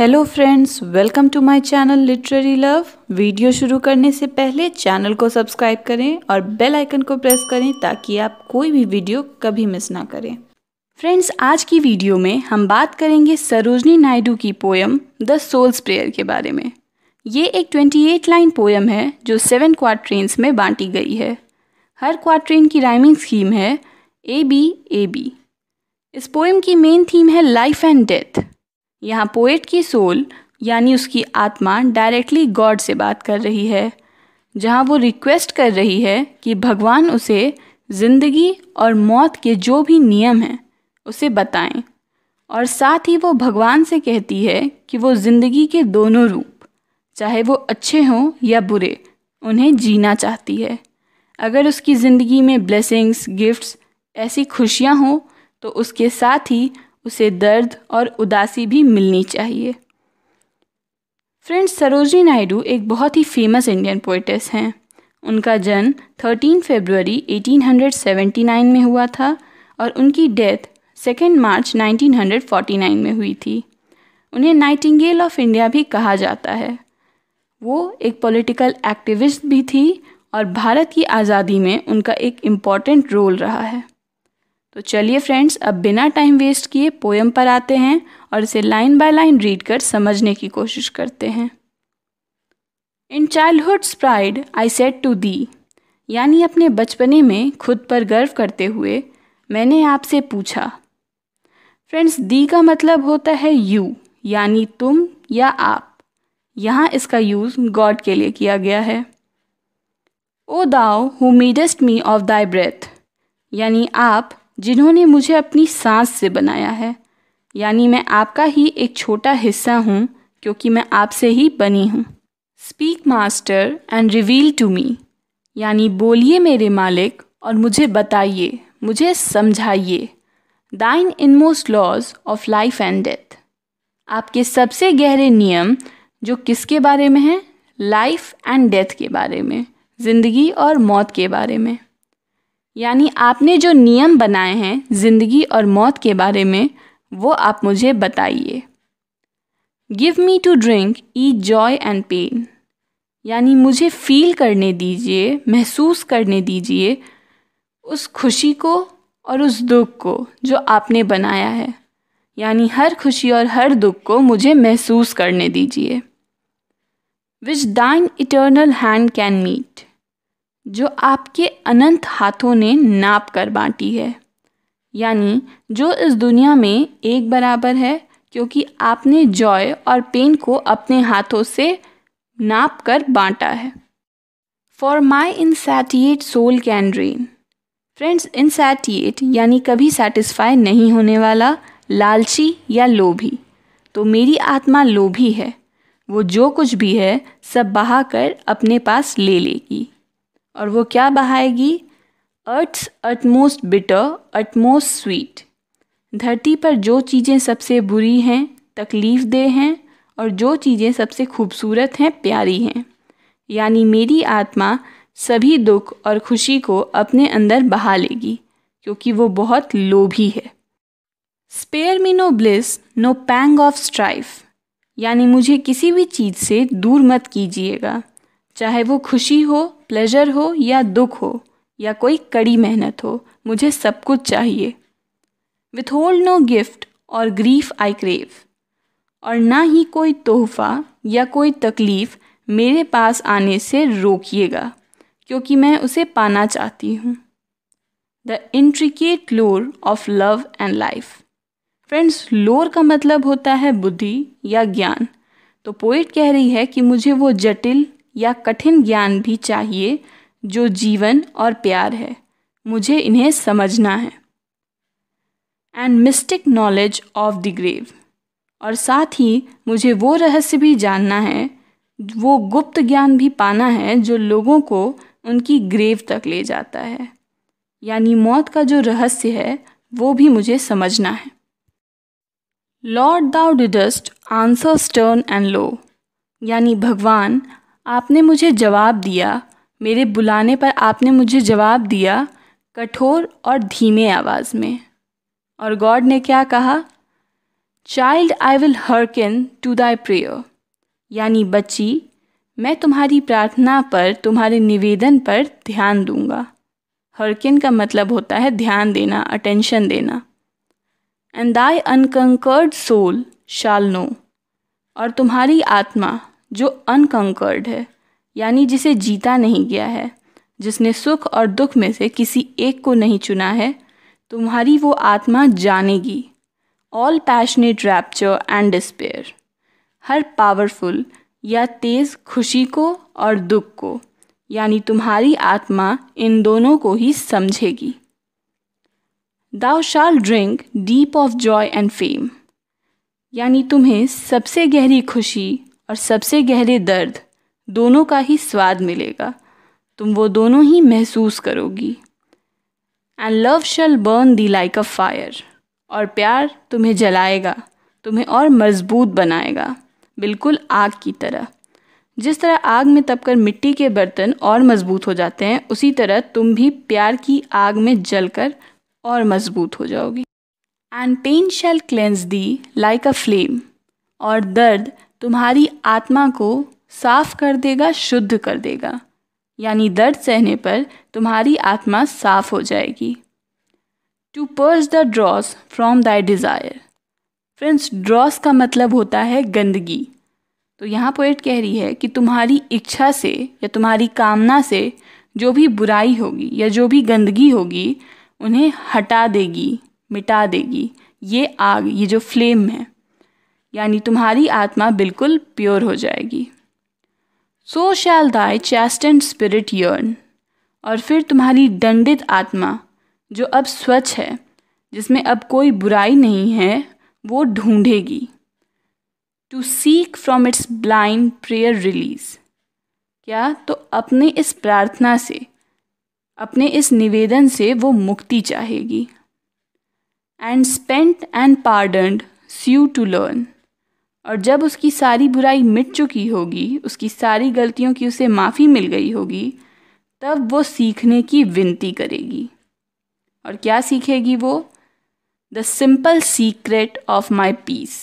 hello friends welcome to my channel literary love video शुरू करने से पहले चैनल को सब्सक्राइब करें और बेल आइकन को प्रेस करें ताकि आप कोई भी वीडियो कभी मिस ना करें फ्रेंड्स आज की वीडियो में हम बात करेंगे सरोजनी नायडू की पोयम द सोल्स प्रेयर के बारे में ये एक 28 लाइन पोयम है जो सेवन क्वार्ट्रेंस में बांटी गई है हर क्वार्ट्रेन की राइमिंग स्कीम है ए बी ए बी इस पोएम की मेन थीम है लाइफ एंड डेथ यहाँ पोएट की सोल यानी उसकी आत्मा डायरेक्टली गॉड से बात कर रही है जहाँ वो रिक्वेस्ट कर रही है कि भगवान उसे जिंदगी और मौत के जो भी नियम हैं उसे बताएं और साथ ही वो भगवान से कहती है कि वो जिंदगी के दोनों रूप चाहे वो अच्छे हों या बुरे उन्हें जीना चाहती है अगर उसकी ज़िंदगी में ब्लेसिंग्स गिफ्ट्स ऐसी खुशियाँ हों तो उसके साथ ही उसे दर्द और उदासी भी मिलनी चाहिए फ्रेंड्स सरोजनी नायडू एक बहुत ही फेमस इंडियन पोइटेस हैं उनका जन्म 13 फरवरी 1879 में हुआ था और उनकी डेथ 2 मार्च 1949 में हुई थी उन्हें नाइटिंगेल ऑफ इंडिया भी कहा जाता है वो एक पॉलिटिकल एक्टिविस्ट भी थी और भारत की आज़ादी में उनका एक इम्पॉर्टेंट रोल रहा है तो चलिए फ्रेंड्स अब बिना टाइम वेस्ट किए पोएम पर आते हैं और इसे लाइन बाय लाइन रीड कर समझने की कोशिश करते हैं in childhood pride I set to thee यानी अपने बचपने में खुद पर गर्व करते हुए मैंने आपसे पूछा फ्रेंड्स दी का मतलब होता है यू यानी तुम या आप यहाँ इसका यूज़ गॉड के लिए किया गया है O thou who midst me of thy breath यानी आप जिन्होंने मुझे अपनी सांस से बनाया है यानी मैं आपका ही एक छोटा हिस्सा हूँ क्योंकि मैं आपसे ही बनी हूँ speak master and reveal to me यानी बोलिए मेरे मालिक और मुझे बताइए मुझे समझाइए thine inmost laws of life and death आपके सबसे गहरे नियम जो किसके बारे में हैं लाइफ एंड डेथ के बारे में ज़िंदगी और मौत के बारे में यानी आपने जो नियम बनाए हैं ज़िंदगी और मौत के बारे में वो आप मुझे बताइए give me to drink the joy and pain यानी मुझे फील करने दीजिए महसूस करने दीजिए उस खुशी को और उस दुख को जो आपने बनाया है यानी हर खुशी और हर दुख को मुझे महसूस करने दीजिए which thine eternal hand can mete जो आपके अनंत हाथों ने नाप कर बाँटी है यानी जो इस दुनिया में एक बराबर है क्योंकि आपने जॉय और पेन को अपने हाथों से नाप कर बाँटा है for my satiate soul can drain friends insatiate यानी कभी सेटिस्फाई नहीं होने वाला लालची या लोभी तो मेरी आत्मा लोभी है वो जो कुछ भी है सब बहा कर अपने पास ले लेगी और वो क्या बहाएगी earth's utmost bitter utmost sweet धरती पर जो चीज़ें सबसे बुरी हैं तकलीफ़ दे हैं और जो चीज़ें सबसे खूबसूरत हैं प्यारी हैं यानी मेरी आत्मा सभी दुख और खुशी को अपने अंदर बहा लेगी क्योंकि वो बहुत लोभी है spare me no bliss no pang of strife यानी मुझे किसी भी चीज़ से दूर मत कीजिएगा चाहे वो खुशी हो प्लेजर हो या दुख हो या कोई कड़ी मेहनत हो मुझे सब कुछ चाहिए withhold no gift or grief I crave और ना ही कोई तोहफा या कोई तकलीफ़ मेरे पास आने से रोकिएगा क्योंकि मैं उसे पाना चाहती हूँ the intricate lore of love and life friends lore का मतलब होता है बुद्धि या ज्ञान तो पोइट कह रही है कि मुझे वो जटिल या कठिन ज्ञान भी चाहिए जो जीवन और प्यार है मुझे इन्हें समझना है and mystic knowledge of the grave और साथ ही मुझे वो रहस्य भी जानना है वो गुप्त ज्ञान भी पाना है जो लोगों को उनकी ग्रेव तक ले जाता है यानी मौत का जो रहस्य है वो भी मुझे समझना है Lord thou didst answer stern and low यानी भगवान आपने मुझे जवाब दिया मेरे बुलाने पर आपने मुझे जवाब दिया कठोर और धीमे आवाज़ में और गॉड ने क्या कहा child I will hearken to thy prayer यानी बच्ची मैं तुम्हारी प्रार्थना पर तुम्हारे निवेदन पर ध्यान दूंगा हर्किन का मतलब होता है ध्यान देना अटेंशन देना and thy unconcerned soul shall know और तुम्हारी आत्मा जो अनकंकर्ड है यानी जिसे जीता नहीं गया है जिसने सुख और दुख में से किसी एक को नहीं चुना है तुम्हारी वो आत्मा जानेगी all passionate rapture and despair हर पावरफुल या तेज़ खुशी को और दुख को यानी तुम्हारी आत्मा इन दोनों को ही समझेगी thou shalt drink deep of joy and fame यानी तुम्हें सबसे गहरी खुशी और सबसे गहरे दर्द दोनों का ही स्वाद मिलेगा तुम वो दोनों ही महसूस करोगी and love shall burn thee like a fire और प्यार तुम्हें जलाएगा तुम्हें और मजबूत बनाएगा बिल्कुल आग की तरह जिस तरह आग में तपकर मिट्टी के बर्तन और मजबूत हो जाते हैं उसी तरह तुम भी प्यार की आग में जलकर और मजबूत हो जाओगी and pain shall cleanse thee like a flame और दर्द तुम्हारी आत्मा को साफ कर देगा शुद्ध कर देगा यानी दर्द सहने पर तुम्हारी आत्मा साफ हो जाएगी to purge the dross from thy desire friends dross का मतलब होता है गंदगी तो यहाँ पोइट कह रही है कि तुम्हारी इच्छा से या तुम्हारी कामना से जो भी बुराई होगी या जो भी गंदगी होगी उन्हें हटा देगी मिटा देगी ये आग ये जो फ्लेम है यानी तुम्हारी आत्मा बिल्कुल प्योर हो जाएगी so shall thy chest and spirit yearn और फिर तुम्हारी दंडित आत्मा जो अब स्वच्छ है जिसमें अब कोई बुराई नहीं है वो ढूंढेगी to seek from its blind prayer release क्या तो अपने इस प्रार्थना से अपने इस निवेदन से वो मुक्ति चाहेगी and spent and pardoned sue to learn और जब उसकी सारी बुराई मिट चुकी होगी उसकी सारी गलतियों की उसे माफ़ी मिल गई होगी तब वो सीखने की विनती करेगी और क्या सीखेगी वो the simple secret of my peace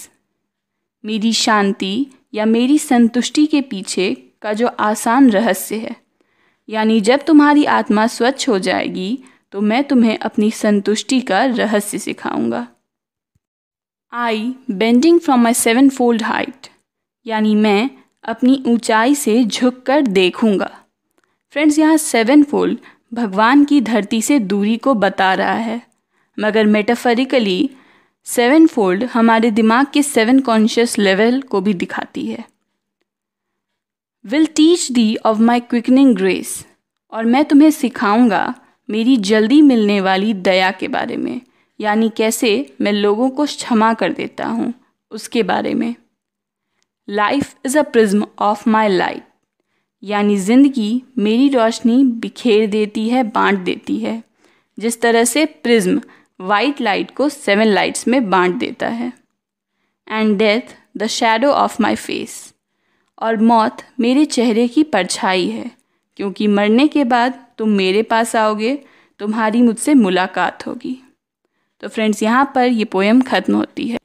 मेरी शांति या मेरी संतुष्टि के पीछे का जो आसान रहस्य है यानी जब तुम्हारी आत्मा स्वच्छ हो जाएगी तो मैं तुम्हें अपनी संतुष्टि का रहस्य सिखाऊंगा I bending from my seven fold height यानी मैं अपनी ऊंचाई से झुक कर देखूँगा फ्रेंड्स यहाँ सेवन फोल्ड भगवान की धरती से दूरी को बता रहा है मगर मेटाफरिकली सेवन फोल्ड हमारे दिमाग के सेवन कॉन्शियस लेवल को भी दिखाती है will teach thee of my quickening grace और मैं तुम्हें सिखाऊंगा मेरी जल्दी मिलने वाली दया के बारे में यानी कैसे मैं लोगों को क्षमा कर देता हूँ उसके बारे में life is a prism of my life यानी ज़िंदगी मेरी रोशनी बिखेर देती है बांट देती है जिस तरह से प्रिज्म वाइट लाइट को सेवन लाइट्स में बांट देता है and death the shadow of my face और मौत मेरे चेहरे की परछाई है क्योंकि मरने के बाद तुम मेरे पास आओगे तुम्हारी मुझसे मुलाकात होगी तो फ्रेंड्स यहाँ पर ये पोएम ख़त्म होती है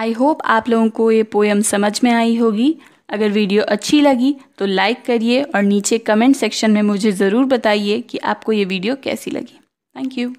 आई होप आप लोगों को ये पोएम समझ में आई होगी अगर वीडियो अच्छी लगी तो लाइक करिए और नीचे कमेंट सेक्शन में मुझे ज़रूर बताइए कि आपको ये वीडियो कैसी लगी थैंक यू